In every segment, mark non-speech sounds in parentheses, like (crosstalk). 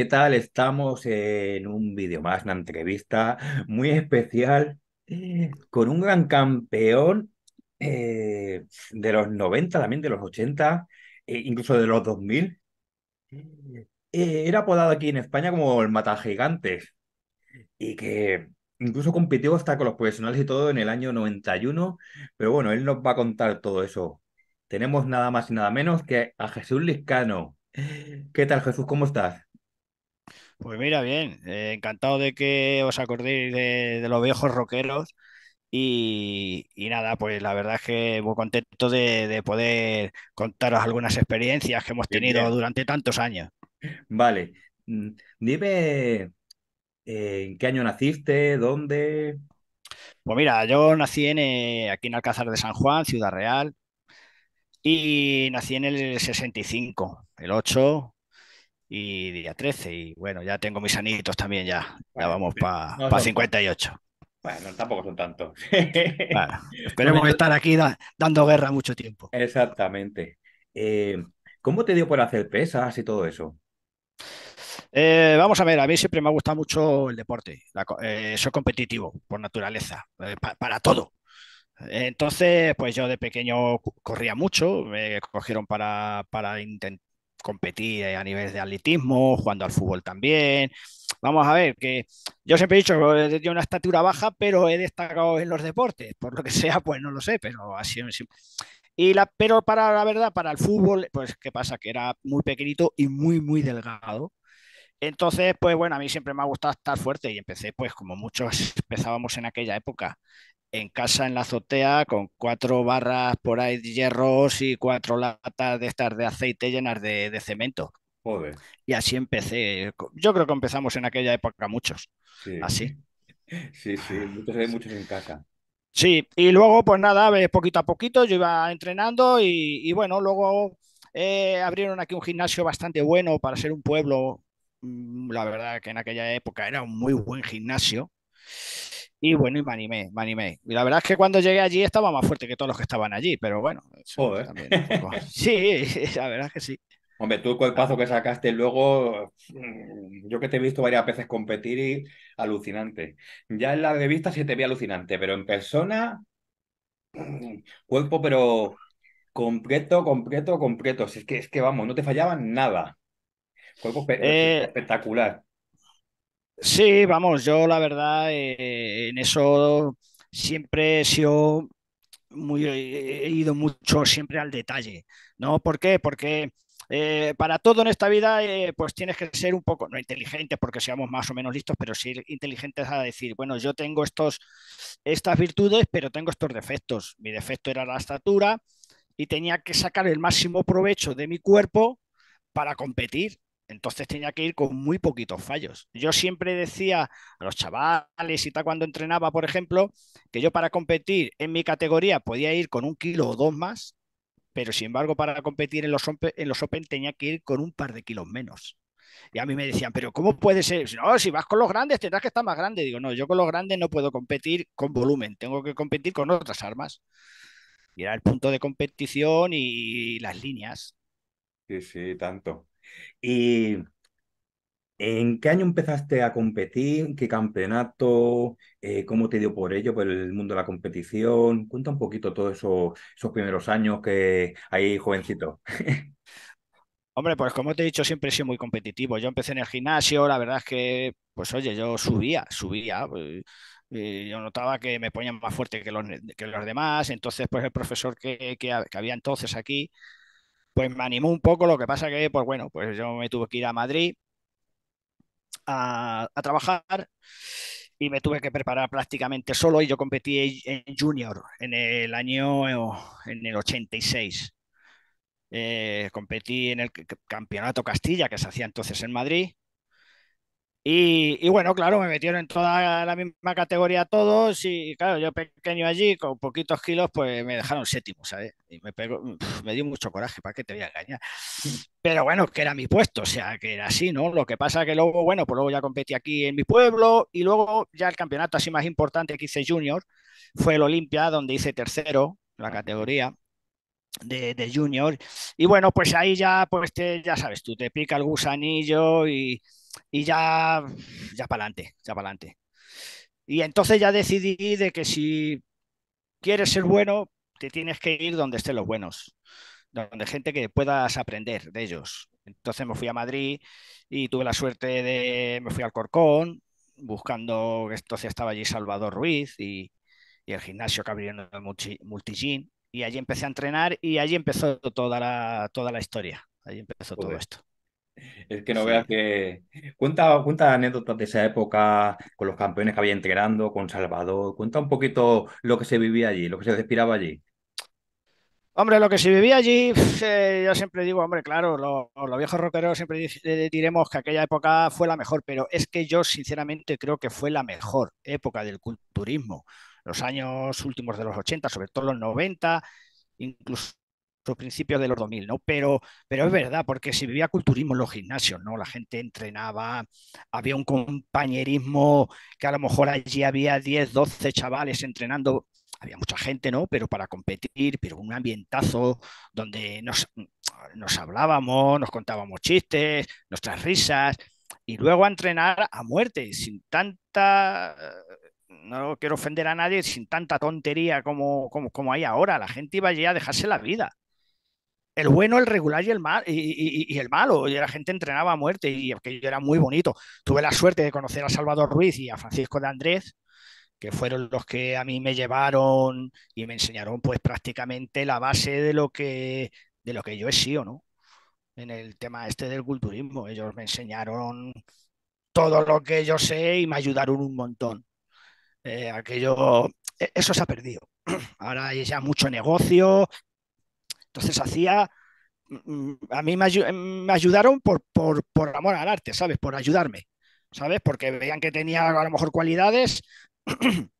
¿qué tal? Estamos en un vídeo más, una entrevista muy especial eh, con un gran campeón eh, de los 90, también de los 80, e incluso de los 2000. Eh, era apodado aquí en España como el mata gigantes y que incluso compitió hasta con los profesionales y todo en el año 91, pero bueno, él nos va a contar todo eso. Tenemos nada más y nada menos que a Jesús Liscano. ¿Qué tal, Jesús? ¿Cómo estás? Pues mira, bien, eh, encantado de que os acordéis de, los viejos rockeros. Y, nada, pues la verdad es que muy contento de, poder contaros algunas experiencias que hemos tenido durante tantos años. Vale, mm, dime eh, en qué año naciste, dónde. Pues mira, yo nací en, eh, aquí en Alcázar de San Juan, Ciudad Real, y nací en el 65, el 8 y día 13. Y bueno, ya tengo mis anitos también, ya, ya vamos para 58. Bueno, tampoco son tantos. (laughs) esperemos estar aquí dando guerra mucho tiempo. Exactamente. Eh, ¿Cómo te dio por hacer pesas y todo eso? Eh, vamos a ver, a mí siempre me ha gustado mucho el deporte. Eh, soy competitivo por naturaleza, para todo. Entonces, pues yo de pequeño corría mucho, me cogieron para, para intent competí a nivel de atletismo, jugando al fútbol también. Vamos a ver, que yo siempre he dicho que he una estatura baja, pero he destacado en los deportes. Por lo que (laughs) sea, pues no lo sé, pero así sido Y la, pero para la verdad, para el fútbol, pues qué pasa, que era muy pequeñito y muy, muy delgado. Entonces, pues bueno, a mí siempre me ha gustado estar fuerte y empecé, pues como muchos (laughs) empezábamos en aquella época, en casa, en la azotea, con cuatro barras por ahí de hierros y cuatro latas de estas de aceite llenas de, cemento. Y así empecé. Yo creo que empezamos en aquella época muchos. Así. (laughs) Sí, sí, muchos, en casa. Sí, y luego, pues nada, poquito a poquito yo iba entrenando y, bueno, luego eh, abrieron aquí un gimnasio bastante bueno para ser un pueblo. Mm, la verdad que en aquella época era un muy buen gimnasio. Y bueno, y me animé, me animé. Y la verdad es que cuando llegué allí estaba más fuerte que todos los que estaban allí, pero bueno. (laughs) Sí, (laughs) la verdad es que sí. Hombre, tú el cuerpazo que sacaste luego, mm, yo que te he visto varias veces competir y alucinante. Ya en la revista sí te vi alucinante, pero en persona, mm, cuerpo pero completo, completo, completo. es que, es que vamos, no te fallaba nada. Cuerpo eh, espectacular. Sí, vamos, yo la verdad eh, en eso siempre he sido muy, he ido mucho siempre al detalle, ¿no? ¿Por qué? Porque eh, para todo en esta vida, eh, pues tienes que ser un poco, no inteligente porque seamos más o menos listos, pero ser inteligentes a decir, bueno, yo tengo estos, estas virtudes, pero tengo estos defectos. Mi defecto era la estatura y tenía que sacar el máximo provecho de mi cuerpo para competir. Entonces tenía que ir con muy poquitos fallos. Yo siempre decía a los chavales y tal cuando entrenaba, por ejemplo, que yo para competir en mi categoría podía ir con un kilo o dos más, pero sin embargo para competir en los, open, tenía que ir con un par de kilos menos. Y a mí me decían, pero ¿cómo puede ser? No, si vas con los grandes tendrás que estar más grande. Digo, no, yo con los grandes no puedo competir con volumen, tengo que competir con otras armas. Y era el punto de competición y las líneas. Sí, sí, tanto. ¿Y en qué año empezaste a competir? ¿Qué campeonato? Eh, ¿Cómo te dio por ello, por el mundo de la competición? Cuenta un poquito todos eso, esos primeros años que hay jovencito. (laughs) Hombre, pues como te he dicho, siempre he sido muy competitivo. Yo empecé en el gimnasio, la verdad es que, pues oye, yo subía, subía. Pues, eh, yo notaba que me ponían más fuerte que los, demás. Entonces, pues el profesor que había entonces aquí, pues me animó un poco, lo que pasa que, pues bueno, pues yo me tuve que ir a Madrid a, trabajar y me tuve que preparar prácticamente solo y yo competí en junior en el año en el 86. Eh, competí en el campeonato Castilla que se hacía entonces en Madrid y, bueno, claro, me metieron en toda la misma categoría todos y claro, yo pequeño allí, con poquitos kilos, pues me dejaron séptimo, ¿sabes? Y me, me dio mucho coraje, ¿para qué te voy a engañar? Pero bueno, que era mi puesto, o sea, que era así, ¿no? Lo que pasa que luego, bueno, pues luego ya competí aquí en mi pueblo y luego ya el campeonato así más importante que hice junior fue el Olimpia, donde hice tercero, la categoría. De, de junior y bueno pues ahí ya pues ya sabes tú te pica el gusanillo y, y ya, ya para adelante, ya para adelante. Y entonces ya decidí de que si quieres ser bueno, te tienes que ir donde estén los buenos, donde gente que puedas aprender de ellos. Entonces me fui a Madrid y tuve la suerte de, me fui al Corcón, buscando, entonces estaba allí Salvador Ruiz y, el gimnasio que abrieron multi, Y allí empecé a entrenar y allí empezó toda la, toda la historia. Allí empezó todo esto. Es que no veas que. Cuenta, cuenta anécdotas de esa época con los campeones que había integrando con Salvador. Cuenta un poquito lo que se vivía allí, lo que se respiraba allí. Hombre, lo que se vivía allí, eh, yo siempre digo, hombre, claro, los viejos rockeros siempre eh, diremos que aquella época fue la mejor, pero es que yo sinceramente creo que fue la mejor época del culturismo. Los años últimos de los 80, sobre todo los 90, incluso principios de los 2000, ¿no? Pero, pero es verdad, porque si vivía culturismo en los gimnasios, ¿no? La gente entrenaba, había un compañerismo que a lo mejor allí había 10, 12 chavales entrenando había mucha gente, ¿no? Pero para competir, pero un ambientazo donde nos, hablábamos, nos contábamos chistes, nuestras risas, y luego a entrenar a muerte, sin tanta, no quiero ofender a nadie, sin tanta tontería como, como, como hay ahora. La gente iba allí a dejarse la vida el bueno, el regular y el, y, el malo. Y la gente entrenaba a muerte y aquello era muy bonito. Tuve la suerte de conocer a Salvador Ruiz y a Francisco de Andrés, que fueron los que a mí me llevaron y me enseñaron pues prácticamente la base de lo que, de lo que yo he sido, ¿no? En el tema este del culturismo. Ellos me enseñaron todo lo que yo sé y me ayudaron un montón. Eh, aquello, e-, eso se ha perdido. (clears throat) Ahora hay ya mucho negocio, entonces hacía, mm, mm, a mí me, ayudaron por, por, por, amor al arte, ¿sabes? Por ayudarme, ¿sabes? Porque veían que tenía a lo mejor cualidades (clears throat)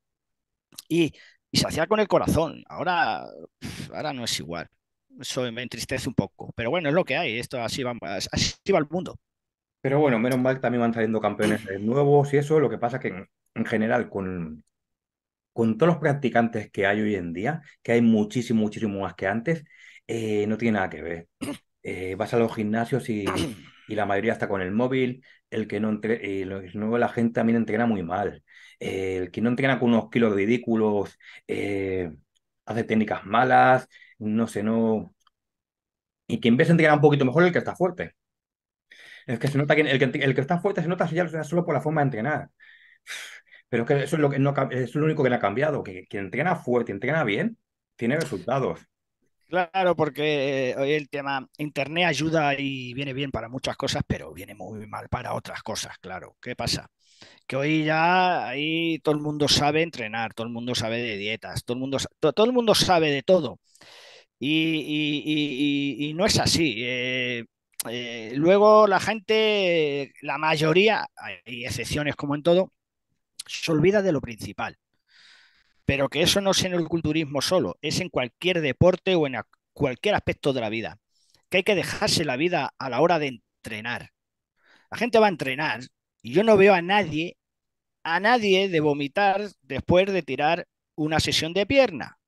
y, se hacía con el corazón. Ahora, ahora no es igual. Eso me entristece un poco. Pero bueno, es lo que hay. Esto así va, así va el mundo. Pero bueno, menos mal también van saliendo campeones nuevos y eso. Lo que pasa es que mm. en general con, con todos los practicantes que hay hoy en día, que hay muchísimo, muchísimo más que antes, eh, no tiene nada que ver. Eh, vas a los gimnasios y, la mayoría está con el móvil, el que no entre, eh, la gente también entrena muy mal. el que no entrena con unos kilos ridículos, hace técnicas malas, no sé, no. Y quien se entrenar un poquito mejor el que está fuerte. El que se nota el que, está fuerte se nota ya solo por la forma de entrenar. Pero es que eso es lo que no, es lo único que no ha cambiado, que quien entrena fuerte, entrena bien, tiene resultados. Claro, porque eh, hoy el tema Internet ayuda y viene bien para muchas cosas, pero viene muy mal para otras cosas, claro. ¿Qué pasa? Que hoy ya ahí todo el mundo sabe entrenar, todo el mundo sabe de dietas, todo el mundo, todo el mundo sabe de todo. Y, no es así. Eh, eh, luego la gente, la mayoría, hay excepciones como en todo, se olvida de lo principal pero que eso no es en el culturismo solo, es en cualquier deporte o en cualquier aspecto de la vida, que hay que dejarse la vida a la hora de entrenar. La gente va a entrenar y yo no veo a nadie, a nadie de vomitar después de tirar una sesión de pierna.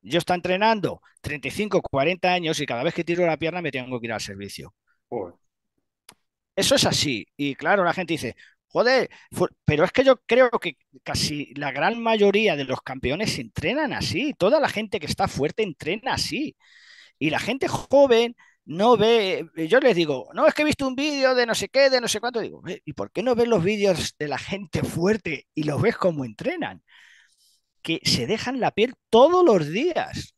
Yo estoy entrenando 35, 40 años y cada vez que tiro la pierna me tengo que ir al servicio. Eso es así. Y claro, la gente dice, Joder, pero es que yo creo que casi la gran mayoría de los campeones entrenan así. Toda la gente que está fuerte entrena así. Y la gente joven no ve. Eh, yo les digo, no, es que he visto un vídeo de no sé qué, de no sé cuánto. Digo, ¿y por qué no ves los vídeos de la gente fuerte y los ves cómo entrenan? Que se dejan la piel todos los días.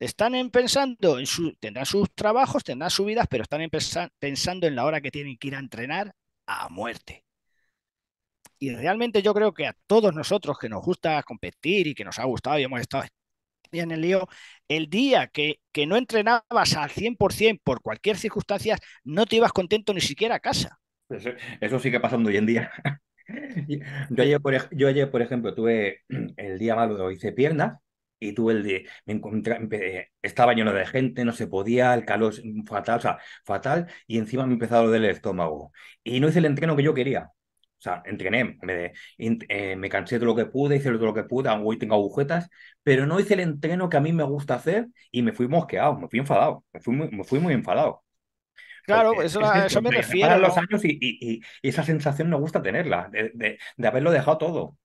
Están pensando en su, tendrán sus trabajos, tendrán sus vidas, pero están pensando en la hora que tienen que ir a entrenar a muerte. Y realmente yo creo que a todos nosotros que nos gusta competir y que nos ha gustado y hemos estado en el lío, el día que, que no entrenabas al 100% por cualquier circunstancia, no te ibas contento ni siquiera a casa. Pues, eh, eso, sigue pasando hoy en día. (laughs) Yo ayer, por, ejemplo, tuve (clears throat) el día malo, hice piernas y tuve el día me encontré, eh, estaba lleno de gente, no se podía, el calor fatal, o sea, fatal, y encima me empezaba doler del estómago. Y no hice el entreno que yo quería. O sea, entrené, me, eh, me cansé de lo que pude, hice todo lo que pude, hoy tengo agujetas, pero no hice el entreno que a mí me gusta hacer y me fui mosqueado, me fui enfadado, me fui muy, me fui muy enfadado. Claro, eso, me refiero. los años y, esa sensación me gusta tenerla, de, haberlo dejado todo.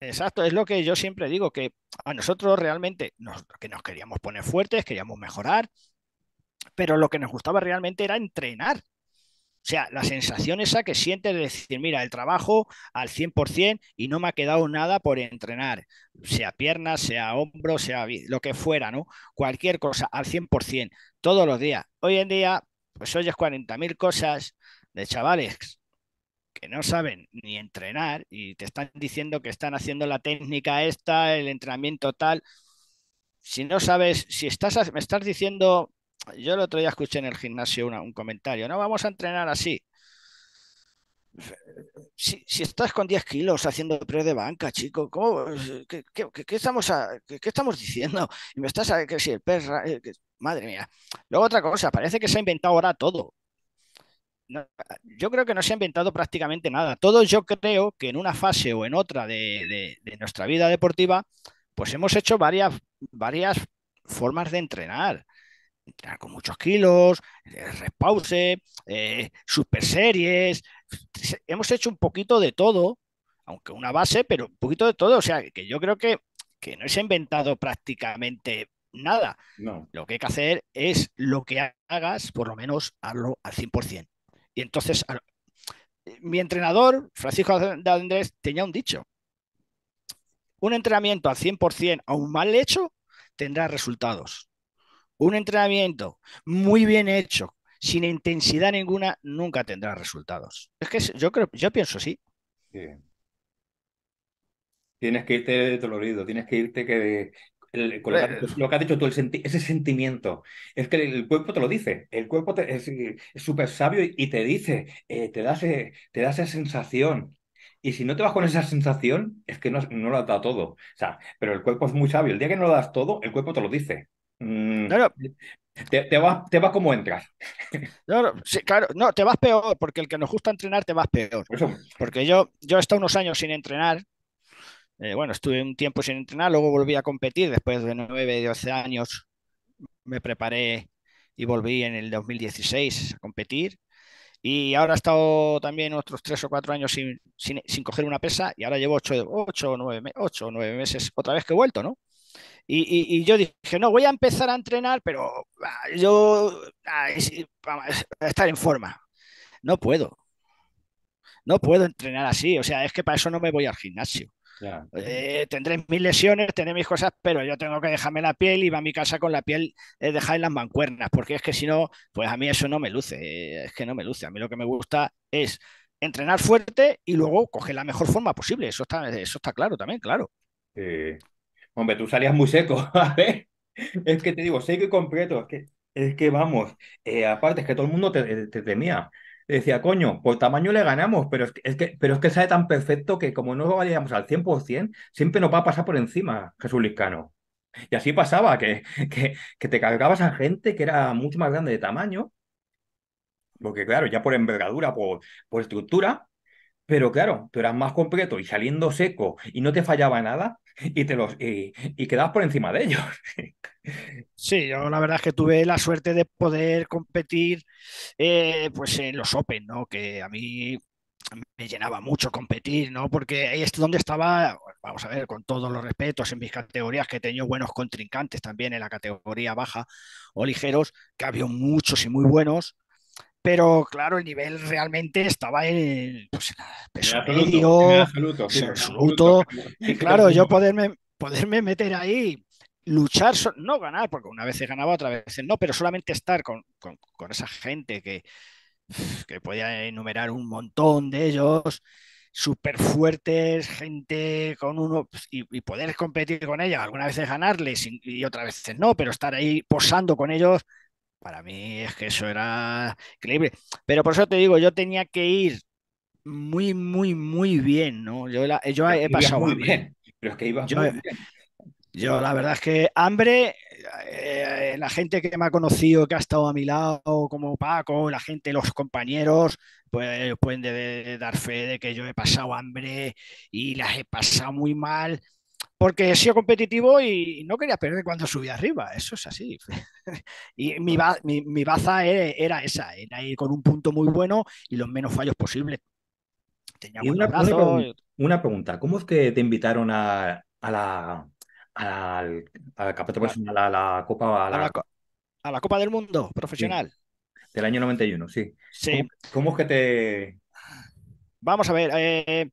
Exacto, es lo que yo siempre digo, que a nosotros realmente que nos queríamos poner fuertes, queríamos mejorar, pero lo que nos gustaba realmente era entrenar. O sea, la sensación esa que sientes de decir, mira, el trabajo al 100% y no me ha quedado nada por entrenar, sea piernas, sea hombro, sea lo que fuera, ¿no? Cualquier cosa al 100%, todos los días. Hoy en día, pues oyes 40.000 cosas de chavales que no saben ni entrenar y te están diciendo que están haciendo la técnica esta, el entrenamiento tal. Si no sabes, si estás, me estás diciendo yo el otro día escuché en el gimnasio un comentario, no vamos a entrenar así. Si, si, estás con 10 kilos haciendo press de banca, chico, qué, estamos estamos diciendo? Y me estás a que si el pez, eh, madre mía. Luego otra cosa, parece que se ha inventado ahora todo. yo creo que no se ha inventado prácticamente nada. Todo yo creo que en una fase o en otra de, de nuestra vida deportiva, pues hemos hecho varias, varias formas de entrenar entrenar con muchos kilos, eh, respause, eh, super series. Hemos hecho un poquito de todo, aunque una base, pero un poquito de todo. O sea, que yo creo que, no se inventado prácticamente nada. Lo que hay que hacer es lo que hagas, por lo menos hazlo al 100%. Y entonces, eh, mi entrenador, Francisco de Andrés, tenía un dicho. Un entrenamiento al 100%, aún mal hecho, tendrá resultados. Un entrenamiento muy bien hecho, sin intensidad ninguna, nunca tendrá resultados. Es que yo creo, yo pienso así. Sí. Tienes que irte dolorido, tienes que irte que, lo, que, has dicho tú, ese sentimiento, es que el, cuerpo te lo dice, el cuerpo es súper sabio y, te dice, eh, te, da te da esa sensación. Y si no te vas con esa sensación, es que no, lo has dado todo. O sea, pero el cuerpo es muy sabio. El día que no lo das todo, el cuerpo te lo dice. Mm. Te, te, vas, como entras. (laughs) No, claro, no, te vas peor, porque el que nos gusta entrenar te vas peor. Porque yo, yo he estado unos años sin entrenar. Eh, bueno, estuve un tiempo sin entrenar, luego volví a competir. Después de 9, 12 años me preparé y volví en el 2016 a competir. Y ahora he estado también otros 3 o 4 años sin, coger una pesa y ahora llevo 8 ocho o 9 meses otra vez que he vuelto, ¿no? Y, yo dije, no, voy a empezar a entrenar, pero ah, yo a estar en forma. No puedo. No puedo entrenar así. O sea, es que para eso no me voy al gimnasio. Tendréis eh, tendré mis lesiones, tendré mis cosas, pero yo tengo que dejarme la piel y va a mi casa con la piel eh, dejada en las mancuernas, porque es que si no, pues a mí eso no me luce, eh, es que no me luce. A mí lo que me gusta es entrenar fuerte y luego coger la mejor forma posible. Eso está, eso está claro también, claro. Sí. Hombre, tú salías muy seco, (laughs) a Es que te digo, sé que completo. Es que, es que vamos, eh, aparte, es que todo el mundo te, eh, temía. Decía, coño, por tamaño le ganamos, pero es que, pero es que sale tan perfecto que como no lo valíamos al 100%, siempre nos va a pasar por encima Jesús Liscano. Y así pasaba, (laughs) que, que, te cargabas a gente que era mucho más grande de tamaño, porque claro, ya por envergadura, por, por estructura, pero claro, tú eras más completo y saliendo seco y no te fallaba nada y te los quedabas por encima de ellos. (laughs) Sí, yo la verdad es que tuve la suerte de poder competir eh, pues en los Open, ¿no? Que a mí me llenaba mucho competir, ¿no? Porque ahí es donde estaba, vamos a ver, con todos los respetos en mis categorías, que he tenido buenos contrincantes también en la categoría baja o ligeros, que había muchos y muy buenos, pero claro, el nivel realmente estaba en, pues, peso absoluto, medio, en absoluto, Y claro, yo poderme, poderme meter ahí, luchar, no ganar, porque una vez ganaba, otra vez no, pero solamente estar con, con, esa gente que, que podía enumerar un montón de ellos, súper fuertes, gente con uno pues, y, poder competir con ellos, alguna vez ganarles y, y otras veces no, pero estar ahí posando con ellos para mí es que eso era increíble. Pero por eso te digo, yo tenía que ir muy, muy, muy bien, ¿no? Yo, he pasado muy bien. Pero es que iba yo, la verdad es que hambre, eh, la gente que me ha conocido, que ha estado a mi lado, como Paco, la gente, los compañeros, pues pueden dar fe de que yo he pasado hambre y las he pasado muy mal porque he sido competitivo y no quería perder cuando subía arriba, eso es así. (laughs) y mi, baza e, era esa, era ir con un punto muy bueno y los menos fallos posibles. Tenía una, pregunta, ¿cómo es que te invitaron a, la... Copa... A la... Copa del Mundo Profesional. Del año 91, sí. Sí. ¿Cómo, es que te...? Vamos a ver, eh,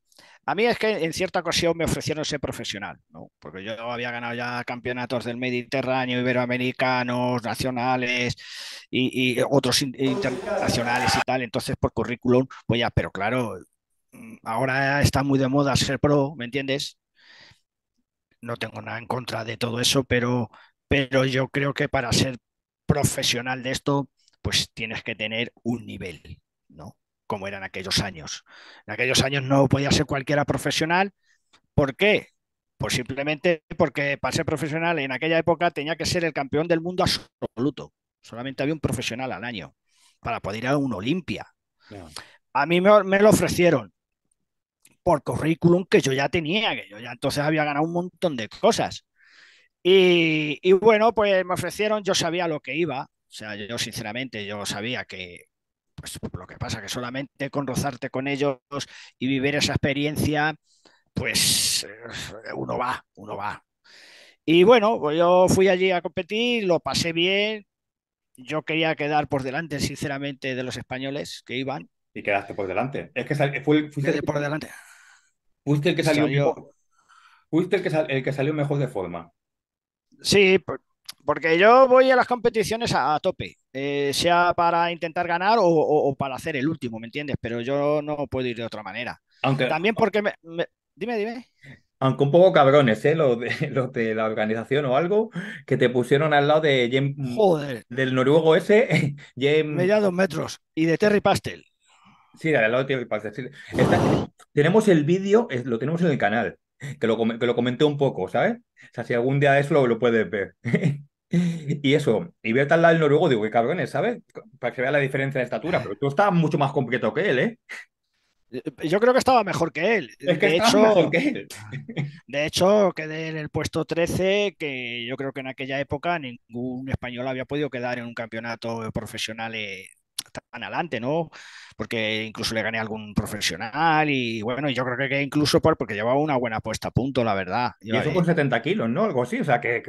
a mí es que en cierta ocasión me ofrecieron ser profesional, ¿no? porque yo había ganado ya campeonatos del Mediterráneo, iberoamericanos, nacionales y, otros internacionales y tal. Entonces, por currículum, pues ya, pero claro, mm, ahora está muy de moda ser pro, ¿me entiendes? No tengo nada en contra de todo eso, pero, pero yo creo que para ser profesional de esto, pues tienes que tener un nivel, ¿no? como eran aquellos años. En aquellos años no podía ser cualquiera profesional. ¿Por qué? Pues simplemente porque para ser profesional en aquella época tenía que ser el campeón del mundo absoluto. Solamente había un profesional al año para poder ir a un Olimpia. A mí me, lo ofrecieron por currículum que yo ya tenía, que yo ya entonces había ganado un montón de cosas. Y, y bueno, pues me ofrecieron, yo sabía lo que iba, o sea, yo sinceramente yo sabía que, pues lo que pasa que solamente con rozarte con ellos y vivir esa experiencia, pues eh, uno va, uno va. Y bueno, pues, yo fui allí a competir, lo pasé bien. Yo quería quedar por delante, sinceramente, de los españoles que iban. Y quedaste por delante. Es que el, por delante. Fuiste el que salió. Fuiste el que, el que salió mejor de forma. Sí, porque yo voy a las competiciones a tope. Eh, sea para intentar ganar o, para hacer el último, ¿me entiendes? Pero yo no puedo ir de otra manera. También porque Dime, dime. Aunque un poco cabrones, ¿eh? (laughs) Los de, la organización o algo, que te pusieron al lado de James. Joder. Del noruego ese. Mediados (laughs) Media dos metros. Y de Terry Pastel. Sí, al lado de Terry Pastel. tenemos el vídeo, lo tenemos en el canal, que lo, comenté un poco, ¿sabes? O sea, si algún día eso lo, lo puedes ver. (laughs) Y eso, y veo tal lado el noruego, digo, qué cabrones, ¿sabes? Para que se vea la diferencia de estatura, pero tú estabas mucho más completo que él, ¿eh? eh, eh yo creo que estaba mejor que él. de, hecho, (laughs) de hecho, quedé en el puesto 13, que yo creo que en aquella época ningún español había podido quedar en un campeonato profesional eh, tan adelante, ¿no? Porque incluso le gané a algún profesional y bueno, yo creo que incluso por, porque llevaba una buena puesta a punto, la verdad. y eso con 70 kilos, ¿no? Algo así, o sea que...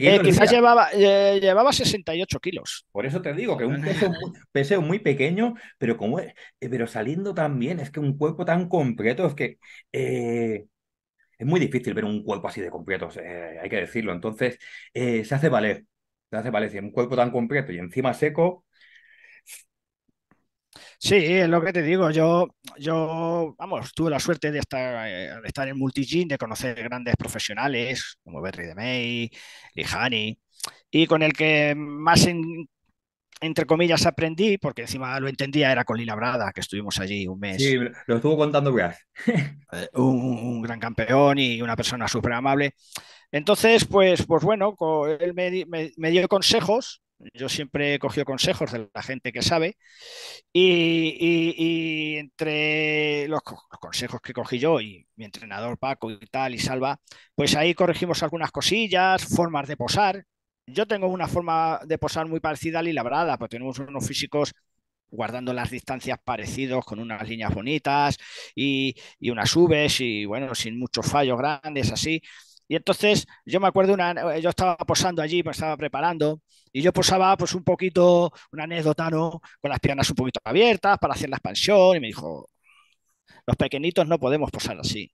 Eh, quizás llevaba, eh, llevaba 68 kilos. Por eso te digo que un (laughs) peso muy, pequeño, pero como eh, pero saliendo tan bien, es que un cuerpo tan completo, es que es muy difícil ver un cuerpo así de completo, hay que decirlo. Entonces, se hace valer, se hace valer. Si un cuerpo tan completo y encima seco, Sí, es lo que te digo. Yo, yo vamos, tuve la suerte de estar, eh, estar en Multigin, de conocer grandes profesionales como Berry de May, Lijani, y con el que más entre comillas aprendí, porque encima lo entendía, era con Lila Brada, que estuvimos allí un mes. Sí, lo estuvo contando Brad. Eh, un, gran campeón y una persona súper amable. Entonces, pues, pues bueno, él me, me dio consejos yo siempre he cogido consejos de la gente que sabe y, entre los, consejos que cogí yo y mi entrenador Paco y tal y Salva, pues ahí corregimos algunas cosillas, formas de posar. Yo tengo una forma de posar muy parecida a Labrada, pero pues tenemos unos físicos guardando las distancias parecidos con unas líneas bonitas y, y unas subes y bueno, sin muchos fallos grandes así. Y entonces yo me acuerdo, una, eh, yo estaba posando allí, me estaba preparando, y yo posaba pues un poquito, una anécdota, Con las piernas un poquito abiertas para hacer la expansión, y me dijo, los pequeñitos no podemos posar así.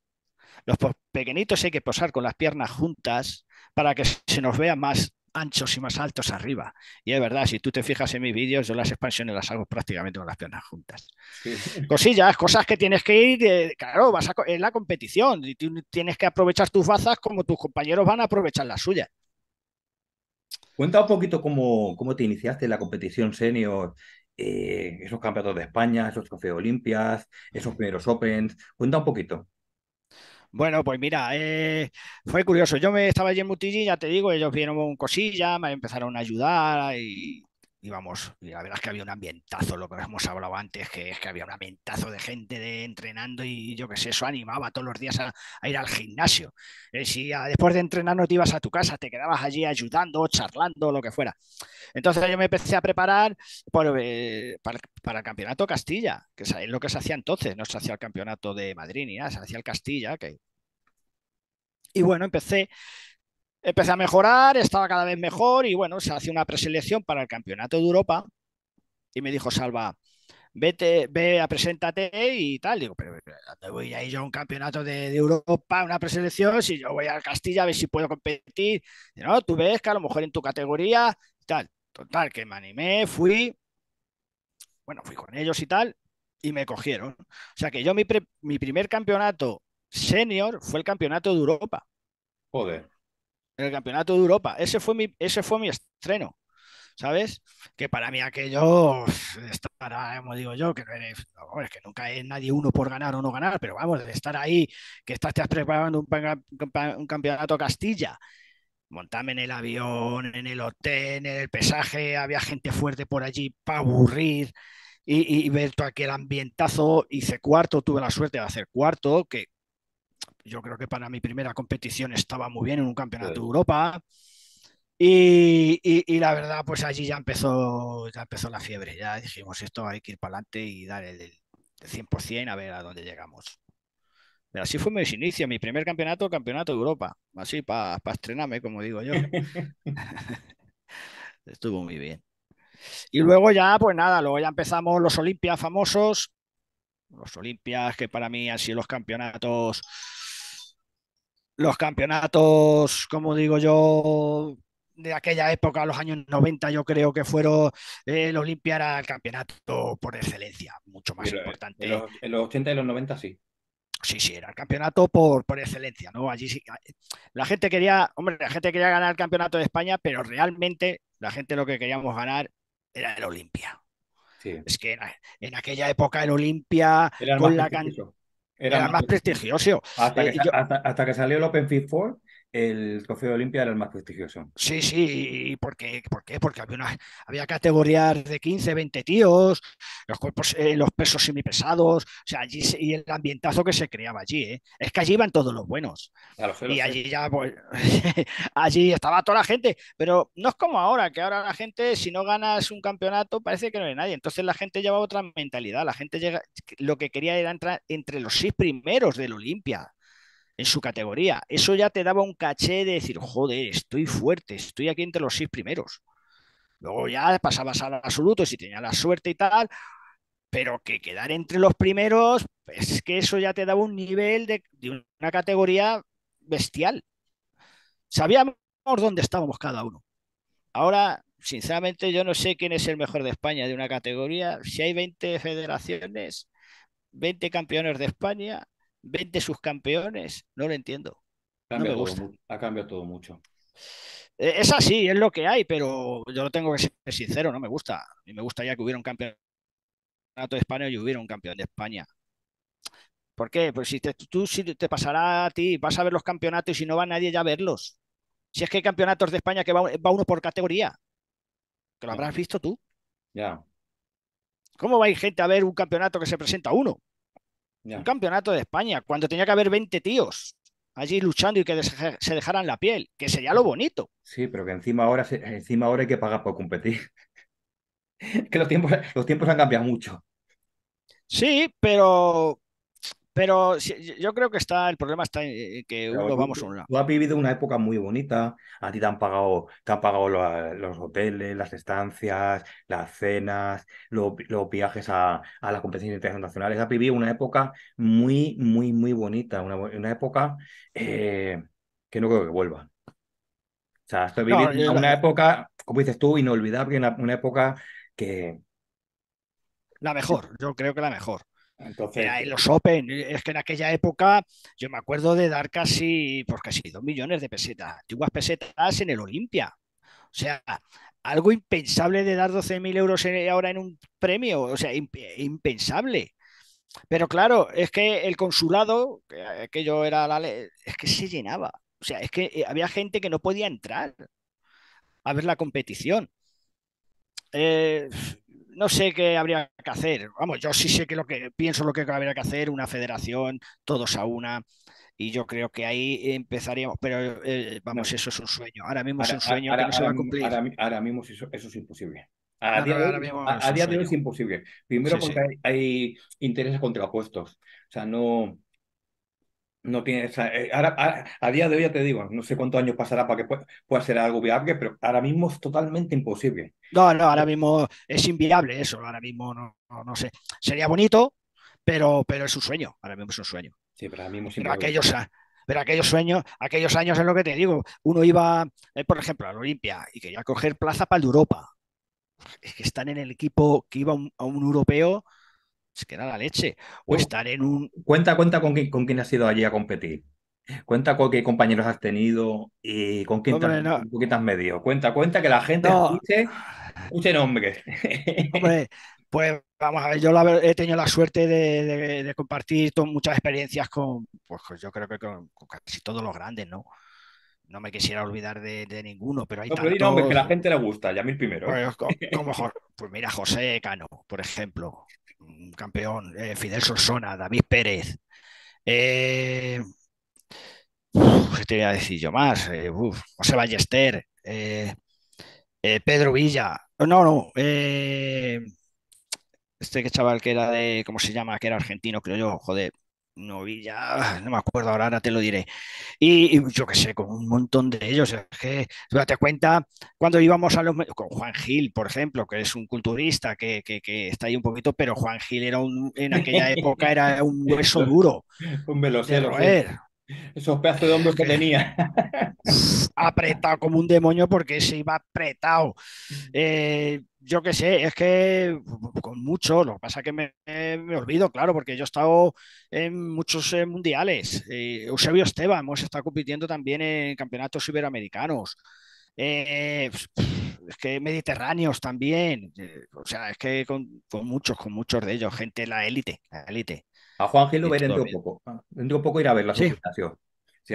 Los pequeñitos hay que posar con las piernas juntas para que se nos vea más anchos y más altos arriba. Y es verdad, si tú te fijas en mis vídeos, yo las expansiones las hago prácticamente con las piernas juntas. (laughs) Cosillas, cosas que tienes que ir, eh, claro, vas a, es la competición y tienes que aprovechar tus bazas como tus compañeros van a aprovechar las suyas. Cuenta un poquito cómo, cómo te iniciaste en la competición senior, eh, esos campeonatos de España, esos trofeos Olimpias, esos primeros Opens. Cuenta un poquito. Bueno, pues mira, eh, fue curioso. Yo me estaba allí en Mutilli, ya te digo, ellos vieron cosilla, me empezaron a ayudar y íbamos, y la verdad es que había un ambientazo, lo que hemos hablado antes, que es que había un ambientazo de gente de entrenando y yo qué sé, eso animaba todos los días a, ir al gimnasio. Eh, si después de entrenar no te ibas a tu casa, te quedabas allí ayudando, charlando, lo que fuera. Entonces yo me empecé a preparar eh, para, el campeonato Castilla, que es lo que se hacía entonces, no se hacía el campeonato de Madrid ni nada, se hacía el Castilla, Y bueno, empecé Empecé a mejorar, estaba cada vez mejor y bueno, se hace una preselección para el Campeonato de Europa y me dijo Salva, vete, ve a preséntate y tal. Digo, pero ¿dónde voy a ir yo a un campeonato de, Europa, una preselección? Si yo voy al Castilla a ver si puedo competir. no, tú ves que a lo mejor en tu categoría, tal. Total, que me animé, fui, bueno, fui con ellos y tal, y me cogieron. O sea que yo mi, mi primer campeonato senior fue el campeonato de Europa. Joder en el Campeonato de Europa. Ese fue mi, ese fue mi estreno. ¿Sabes? Que para mí aquello estará, ah, como digo yo, que no es que nunca es nadie uno por ganar o no ganar, pero vamos, de estar ahí, que estás, preparando un, campeonato campeonato Castilla, montarme en el avión, en el hotel, en el pesaje, había gente fuerte por allí para aburrir y, y, ver todo aquel ambientazo. Hice cuarto, tuve la suerte de hacer cuarto, que yo creo que para mi primera competición estaba muy bien en un campeonato de Europa. Y, la verdad, pues allí ya empezó, ya empezó la fiebre. Ya dijimos, esto hay que ir para adelante y dar el, 100% a ver a dónde llegamos. Pero así fue mi inicio. mi primer campeonato, campeonato de Europa. Así, para estrenarme, como digo yo. (laughs) Estuvo muy bien. Y luego ya, pues nada, luego ya empezamos los Olimpias famosos. Los Olimpias, que para mí han sido los campeonatos los campeonatos, como digo yo, de aquella época, los años 90, yo creo que fueron, eh, el Olimpia era el campeonato por excelencia, mucho más eh, importante. En los, 80 y los 90 sí. Sí, sí, era el campeonato por, por excelencia, ¿no? Allí sí, la gente quería, hombre, la gente quería ganar el campeonato de España, pero realmente la gente lo que queríamos ganar era el Olimpia. Es que en, aquella época el Olimpia, con la, cancha era, más, prestigioso. Hasta, eh, que, hasta, que, salió el Open Fit 4 el trofeo Olimpia era el más prestigioso. Sí, sí, por qué? Porque había, categorías de 15, 20 tíos, los cuerpos, eh, los pesos semipesados, o sea, allí y el ambientazo que se creaba allí, ¿eh? Es que allí iban todos los buenos. y allí ya, pues, (laughs) allí estaba toda la gente, pero no es como ahora, que ahora la gente, si no ganas un campeonato, parece que no hay nadie. Entonces la gente lleva otra mentalidad, la gente llega, lo que quería era entrar entre los seis primeros del Olimpia en su categoría. Eso ya te daba un caché de decir, joder, estoy fuerte, estoy aquí entre los seis primeros. Luego ya pasabas al absoluto si tenía la suerte y tal, pero que quedar entre los primeros, es que eso ya te daba un nivel de, de una categoría bestial. Sabíamos dónde estábamos cada uno. Ahora, sinceramente, yo no sé quién es el mejor de España de una categoría. Si hay 20 federaciones, 20 campeones de España, vende sus campeones, no lo entiendo. ha cambiado todo mucho. Eh, es así, es lo que hay, pero yo lo tengo que ser sincero, no me gusta. Y me gustaría que hubiera un campeonato de España y hubiera un campeón de España. ¿Por qué? Pues si tú te pasará a ti, vas a ver los campeonatos y si no va nadie ya a verlos. Si es que hay campeonatos de España que va, uno por categoría, que lo habrás visto tú. Ya. ¿Cómo va a ir gente a ver un campeonato que se presenta uno? Un campeonato de España, cuando tenía que haber 20 tíos allí luchando y que se dejaran la piel, que sería lo bonito. Sí, pero que encima ahora, encima ahora hay que pagar por competir. (laughs) que los tiempos, los tiempos han cambiado mucho. Sí, pero pero yo creo que está, el problema está en que uno vamos a un lado. Tú has vivido una época muy bonita, a ti te han pagado, te han pagado los, hoteles, las estancias, las cenas, los, viajes a, las competencias internacionales. Has vivido una época muy, muy, muy bonita, una, época eh, que no creo que vuelva. O sea, estoy viviendo una época, como dices tú, inolvidable, una época que... La mejor, yo creo que la mejor. Entonces, en los Open, es que en aquella época yo me acuerdo de dar casi, pues casi dos millones de pesetas, antiguas pesetas en el Olimpia. O sea, algo impensable de dar 12.000 euros ahora en un premio, o sea, impensable. Pero claro, es que el consulado, que eh, yo era la ley, es que se llenaba. O sea, es que eh, había gente que no podía entrar a ver la competición. Eh, no sé qué habría que hacer. Vamos, yo sí sé que lo que pienso lo que habría que hacer, una federación, todos a una. Y yo creo que ahí empezaríamos, pero eh, vamos, eso es un sueño. Ahora mismo es un sueño ahora, que no se va a cumplir. Ahora, mismo eso, es imposible. A, día, de, hoy es imposible. Primero porque Hay, hay, intereses contrapuestos. O sea, no, no tiene. Eh, a, día de hoy ya te digo, no sé cuántos años pasará para que pueda, ser algo viable, pero ahora mismo es totalmente imposible. No, no, ahora eh, mismo es inviable eso, ahora mismo no, no, sé. Sería bonito, pero, pero es un sueño, ahora mismo es un sueño. Sí, pero ahora mismo es pero aquellos, pero aquellos sueños, aquellos años es lo que te digo, uno iba, eh, por ejemplo, a la Olimpia y quería coger plaza para Europa. Es que están en el equipo que iba a un europeo que era la leche. O estar en un. Cuenta, cuenta con, quién, con quién has ido allí a competir. Cuenta con qué compañeros has tenido y con quién, te, has medido. Cuenta, cuenta que la gente no. escuche, pues vamos a ver, yo he tenido la suerte de, compartir muchas experiencias con, pues yo creo que con, casi todos los grandes, ¿no? No me quisiera olvidar de, ninguno, pero hay no, tantos... que la gente le gusta, ya mil primero. ¿eh? Pues, (laughs) pues mira, José Cano, por ejemplo campeón, eh, Fidel Sorsona David Pérez. Eh, ¿qué te voy a decir yo más? Eh, uf, José Ballester, eh, Pedro Villa. No, no. este que chaval que era de, ¿cómo se llama? Que era argentino, creo yo, joder ya, no me acuerdo, ahora, ahora te lo diré. Y, yo qué sé, con un montón de ellos. Es que, te cuenta, cuando íbamos a los. con Juan Gil, por ejemplo, que es un culturista que, que está ahí un poquito, pero Juan Gil era un, en aquella (laughs) época era un hueso duro. un velocero. Esos pedazos de hombros que tenía. (laughs) apretado como un demonio porque se iba apretado. Eh, yo qué sé, es que con mucho, lo que pasa es que me, olvido, claro, porque yo he estado en muchos eh, mundiales. Eh, Eusebio Esteban, hemos estado compitiendo también en campeonatos iberoamericanos. es que mediterráneos también, o sea, es que con, con muchos, con muchos de ellos, gente, la élite, la élite. A Juan Gil lo veré dentro de poco. Dentro un poco ir a ver la situación. Sí,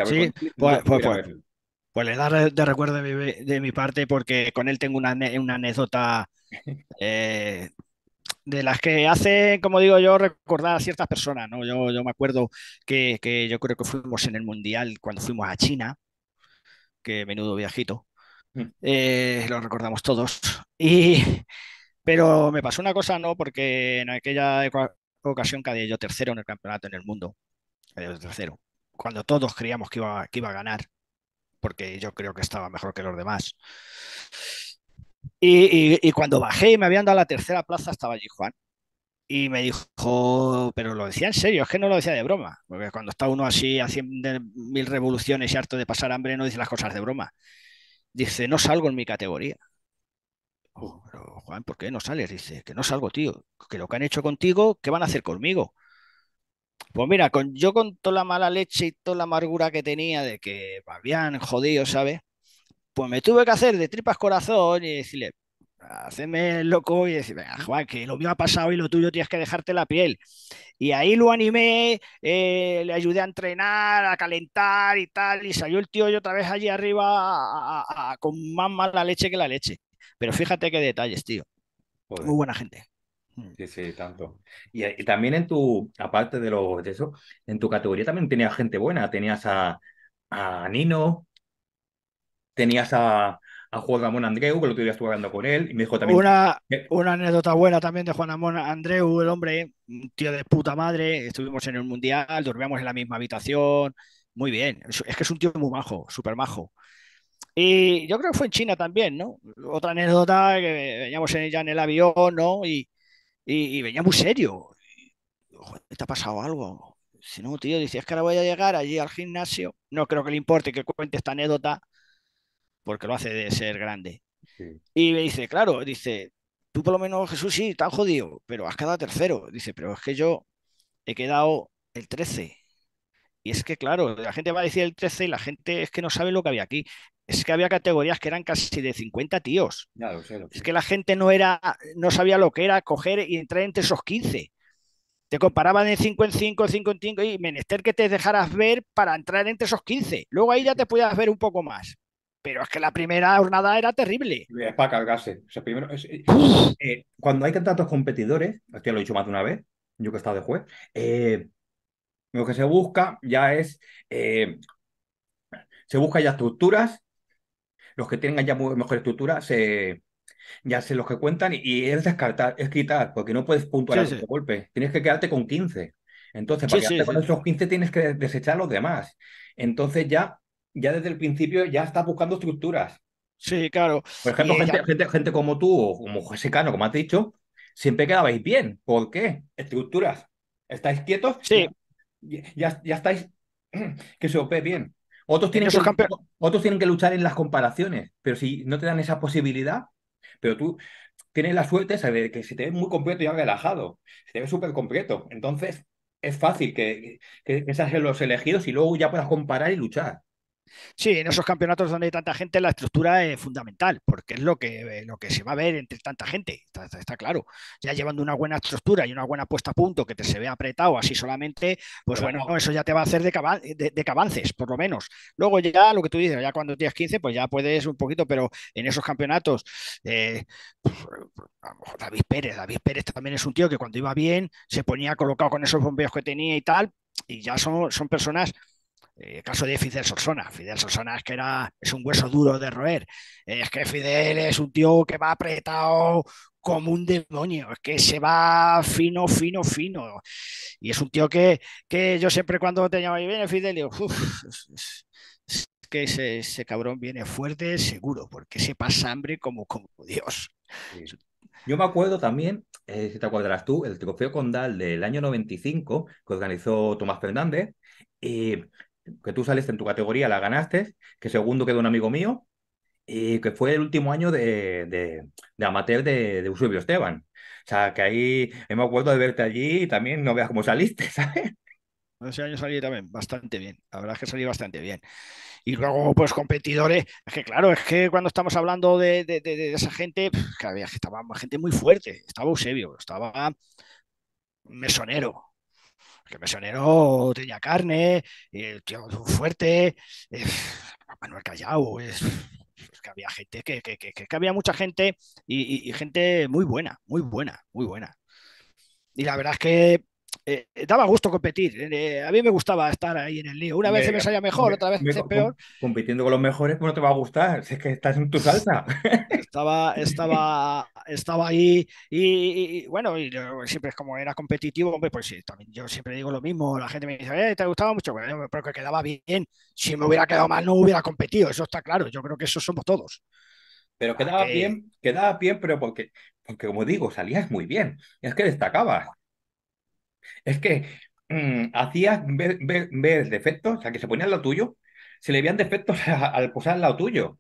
pues, pues, pues. pues, le daré de recuerdo de mi, parte porque con él tengo una, anécdota eh, de las que hace, como digo yo, recordar a ciertas personas. ¿no? Yo, yo me acuerdo que, yo creo que fuimos en el Mundial cuando fuimos a China, que menudo viajito. Mm. Eh, lo recordamos todos. Y, pero me pasó una cosa, ¿no? Porque en aquella ocasión que yo tercero en el campeonato en el mundo. tercero. Cuando todos creíamos que iba, iba a ganar, porque yo creo que estaba mejor que los demás. Y, y cuando bajé y me habían dado la tercera plaza, estaba allí Juan. Y me dijo, pero lo decía en serio, es que no lo decía de broma, porque cuando está uno así haciendo mil revoluciones y harto de pasar hambre, no dice las cosas de broma. Dice, no salgo en mi categoría. Oh, pero Juan, ¿por qué no sales? Dice, que no salgo, tío, que lo que han hecho contigo, ¿qué van a hacer conmigo? Pues mira, con, yo con toda la mala leche y toda la amargura que tenía de que me habían jodido, ¿sabes? Pues me tuve que hacer de tripas corazón y decirle, haceme loco y decir, ah, Juan, que lo mío ha pasado y lo tuyo tienes que dejarte la piel. Y ahí lo animé, eh, le ayudé a entrenar, a calentar y tal, y salió el tío y otra vez allí arriba con más mala leche que la leche. Pero fíjate qué detalles, tío. Muy buena gente. Mm. Sí, sí, tanto. Eh, y, también en tu, aparte de, lo, de eso, en tu categoría también tenías gente buena. Tenías a, a Nino, tenías a, a Juan Ramón Andreu, que lo tuvieras jugando hablando con él, y me dijo también... Una, una anécdota buena también de Juan Ramón Andreu, el hombre, un tío de puta madre, estuvimos en el Mundial, dormíamos en la misma habitación, muy bien, es que es un tío muy majo, súper majo. Y yo creo que fue en China también, ¿no? Otra anécdota que veníamos en, ya en el avión, ¿no? Y, y, venía muy serio. Joder, ¿te ha pasado algo? Si no, tío, dice, es que ahora voy a llegar allí al gimnasio. No creo que le importe que cuente esta anécdota porque lo hace de ser grande. Y me dice, claro, dice, tú por lo menos, Jesús, sí, tan jodido, pero has quedado tercero. Dice, pero es que yo he quedado el 13. Y es que, claro, la gente va a decir el 13 y la gente es que no sabe lo que había aquí es que había categorías que eran casi de 50 tíos. Es que la gente no era, no sabía lo que era coger y entrar entre esos 15. Te comparaban de 5 en 5, 5 en 5 y menester que te dejaras ver para entrar entre esos 15. Luego ahí ya te podías ver un poco más. Pero es que la primera jornada era terrible. Es para cargarse. Eh, eh, cuando hay tantos competidores, lo he dicho más de una vez, yo que he estado de juez, eh, lo que se busca ya es, se busca ya estructuras los que tengan ya mejor estructura se, ya sé los que cuentan y es descartar, es quitar, porque no puedes puntuar sí, golpe. Tienes que quedarte con 15. Entonces, para que quedarte con esos 15 tienes que desechar los demás. Entonces ya, ya desde el principio ya estás buscando estructuras. Sí, claro. Por ejemplo, gente, gente, como tú o como José Cano, como has dicho, siempre quedabais bien. ¿Por qué? Estructuras. ¿Estáis quietos? Sí. Ya, estáis (clears throat) que se opere bien. Otros tienen, que, luchar en las comparaciones, pero si no te dan esa posibilidad, pero tú tienes la suerte de que si te ves muy completo y relajado, si te ves súper completo, entonces es fácil que, que, que los elegidos y luego ya puedas comparar y luchar. Sí, en esos campeonatos donde hay tanta gente la estructura es fundamental, porque es lo que, eh, lo que se va a ver entre tanta gente, está, claro. Ya llevando una buena estructura y una buena puesta a punto que te se ve apretado así solamente, pues bueno, eso ya te va a hacer de, de, avances, por lo menos. Luego ya lo que tú dices, ya cuando tienes 15, pues ya puedes un poquito, pero en esos campeonatos, eh, David Pérez, David Pérez también es un tío que cuando iba bien se ponía colocado con esos bombeos que tenía y tal, y ya son, son personas el eh, caso de Fidel Solsona. Fidel Solsona es que era, es un hueso duro de roer. Eh, es que Fidel es un tío que va apretado como un demonio, es que se va fino, fino, fino. Y es un tío que, que yo siempre cuando te llamo, y viene Fidel, digo, es que ese, cabrón viene fuerte, seguro, porque se pasa hambre como, como Dios. Yo me acuerdo también, eh, si te acuerdas tú, el trofeo condal del año 95 que organizó Tomás Fernández, que tú saliste en tu categoría, la ganaste, que segundo quedó un amigo mío, y que fue el último año de, amateur de, Eusebio Esteban. O sea, que ahí me acuerdo de verte allí y también no veas cómo saliste, (laughs) ¿sabes? Ese año salí también bastante bien, la verdad es que salí bastante bien. Y luego, pues competidores, es que claro, es que cuando estamos hablando de, esa gente, que había estaba gente muy fuerte, estaba Eusebio, estaba Mesonero, el tenía carne, Y el tío fuerte, eh, Manuel Callao, es, que había gente, que, que, había mucha gente y gente muy buena, muy buena, muy buena. Y la verdad es que eh, eh, daba gusto competir. Eh, a mí me gustaba estar ahí en el lío. Una vez me, me salía mejor, otra vez me, salía peor. Compitiendo con los mejores, pues no te va a gustar. Si es que estás en tu salsa. Estaba, estaba, estaba ahí y, bueno, y siempre es como era competitivo, pues también yo siempre digo lo mismo. La gente me dice, eh, ¿te gustaba mucho? Bueno, pero que quedaba bien. Si me hubiera quedado mal, no hubiera competido. Eso está claro. Yo creo que eso somos todos. Pero quedaba bien, quedaba bien, pero porque, porque como digo, salías muy bien. Es que destacabas. Es que mm, hacías ver, defectos, o sea, que se ponía al lado tuyo, se le veían defectos (laughs) al posar al lado tuyo.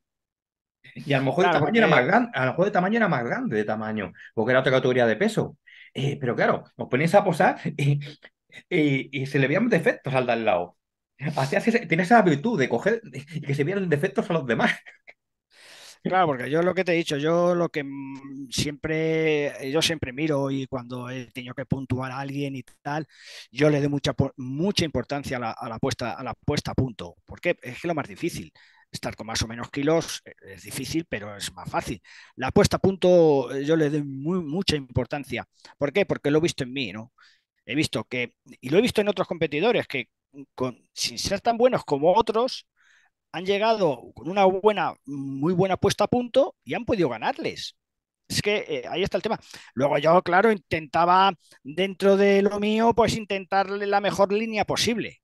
Y a lo mejor tamaño era más grande, a tamaño era más grande de tamaño, porque era otra categoría de peso. Eh, pero claro, os ponéis a posar (laughs) y, y, se le veían defectos al dar al lado. Hacías esa virtud de coger y que se vieran defectos a los demás. (laughs) Claro, porque yo lo que te he dicho, yo lo que mm, siempre, yo siempre miro y cuando he tenido que puntuar a alguien y tal, yo le doy mucha, mucha importancia a la, puesta, a la puesta a punto, porque es que lo más difícil estar con más o menos kilos eh, es difícil, pero es más fácil. La puesta a punto eh, yo le doy mucha importancia. ¿Por qué? Porque lo he visto en mí, ¿no? He visto que, y lo he visto en otros competidores, que mm, sin ser tan buenos como otros, han llegado con una buena, muy buena puesta a punto y han podido ganarles. Es que eh, ahí está el tema. Luego yo, claro, intentaba dentro de lo mío, pues intentarle la mejor línea posible.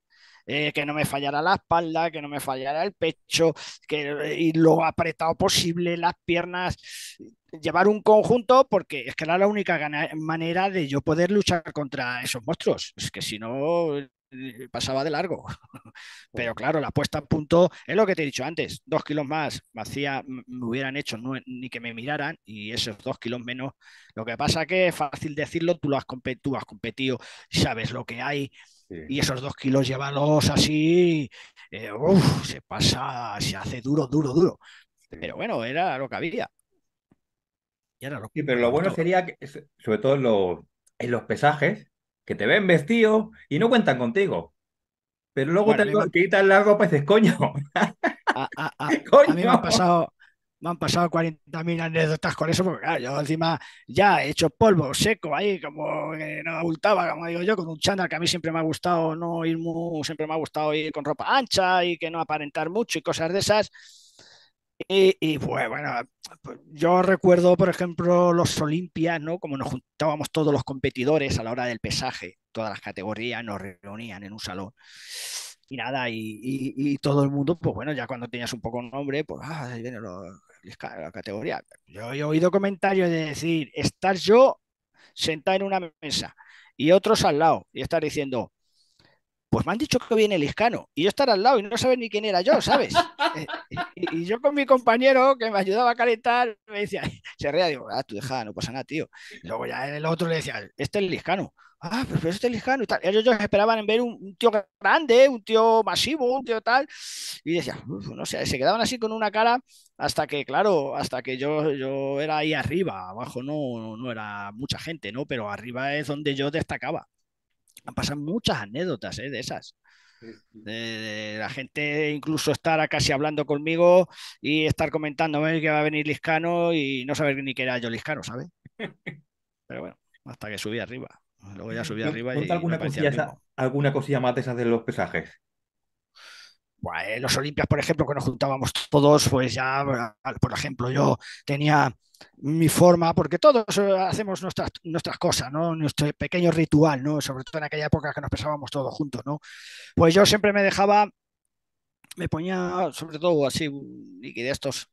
Eh, que no me fallara la espalda, que no me fallara el pecho, que lo apretado posible, las piernas, llevar un conjunto, porque es que era la única manera de yo poder luchar contra esos monstruos. Es que si no, eh, pasaba de largo. (laughs) Pero claro, la puesta en punto es lo que te he dicho antes. Dos kilos más me, hacía, me hubieran hecho ni que me miraran y esos dos kilos menos. Lo que pasa que es fácil decirlo, tú, lo has, has competido, sabes lo que hay. Y esos dos kilos llévalos así, eh, se pasa, se hace duro, duro, duro. Pero bueno, era lo que había. Y lo que pero lo bueno sería, que, sobre todo en los pesajes, que te ven vestido y no cuentan contigo. Pero luego te, (laughs) quitan la ropa y dices, coño. A, (laughs) mí me han pasado, me han pasado 40.000 anécdotas con eso, porque yo encima ya he hecho polvo seco ahí, como que no abultaba, como digo yo, con un chándal que a mí siempre me ha gustado no ir muy, siempre me ha gustado ir con ropa ancha y que no aparentar mucho y cosas de esas. Y, pues bueno, yo recuerdo, por ejemplo, los Olimpias, ¿no? Como nos juntábamos todos los competidores a la hora del pesaje, todas las categorías nos reunían en un salón. Y nada, y, todo el mundo, pues bueno, ya cuando tenías un poco nombre, pues ah, ahí viene la categoría. Yo he oído comentarios de decir, estar yo sentado en una mesa y otros al lado, y estar diciendo, pues me han dicho que viene el Liscano y yo estar al lado y no saber ni quién era yo, ¿sabes? (laughs) Eh, eh, y, yo con mi compañero que me ayudaba a calentar, me decía, (laughs) se reía, digo, ah, tú deja, no pasa nada, tío. luego ya el otro le decía, este es Liscano. Ah, pero este es Liscano y tal. Ellos, esperaban en ver un, tío grande, un tío masivo, un tío tal. Y decía, no sé, se quedaban así con una cara hasta que, claro, hasta que yo, yo era ahí arriba. Abajo no, no era mucha gente, ¿no? Pero arriba es donde yo destacaba. Han pasado muchas anécdotas ¿eh? de esas. De, la gente incluso estar casi hablando conmigo y estar comentándome que va a venir Liscano y no saber ni que era yo Liscano, ¿sabes? (laughs) Pero bueno, hasta que subí arriba. Luego ya subí arriba y. alguna, cosilla, alguna cosilla más de esas de los pesajes? Eh, los Olimpias, por ejemplo, que nos juntábamos todos, pues ya, por ejemplo, yo tenía mi forma, porque todos eh, hacemos nuestras, nuestras cosas, ¿no? Nuestro pequeño ritual, ¿no? Sobre todo en aquella época que nos pesábamos todos juntos, ¿no? Pues yo siempre me dejaba, me ponía, sobre todo así, un de estos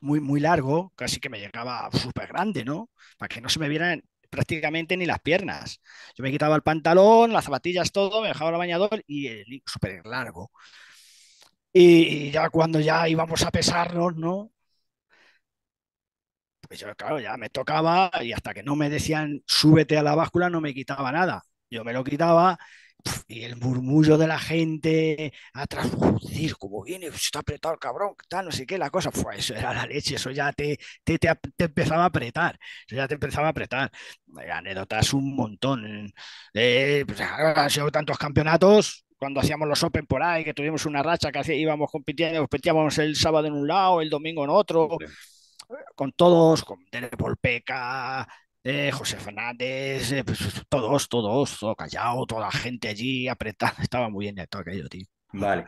muy, muy largo, casi que me llegaba súper grande, ¿no? Para que no se me vieran prácticamente ni las piernas. Yo me quitaba el pantalón, las zapatillas, todo, me dejaba el bañador y el súper largo y ya cuando ya íbamos a pesarnos, ¿no? Pues yo, claro, ya me tocaba y hasta que no me decían súbete a la báscula no me quitaba nada. Yo me lo quitaba y el murmullo de la gente atrás, decir, como viene, está apretado el cabrón, tal, no sé qué, la cosa, fue, eso era la leche, eso ya te, te, empezaba a apretar, eso ya te empezaba a apretar. anécdotas un montón. Eh, pues, han sido tantos campeonatos, cuando hacíamos los Open por ahí, que tuvimos una racha que íbamos compitiendo, competíamos el sábado en un lado, el domingo en otro, con todos, con Dele Polpeca, eh, José Fernández, eh, pues, pues, todos, todos, todo callado, toda la gente allí apretada, (laughs) estaba muy bien todo aquello, tío. Vale.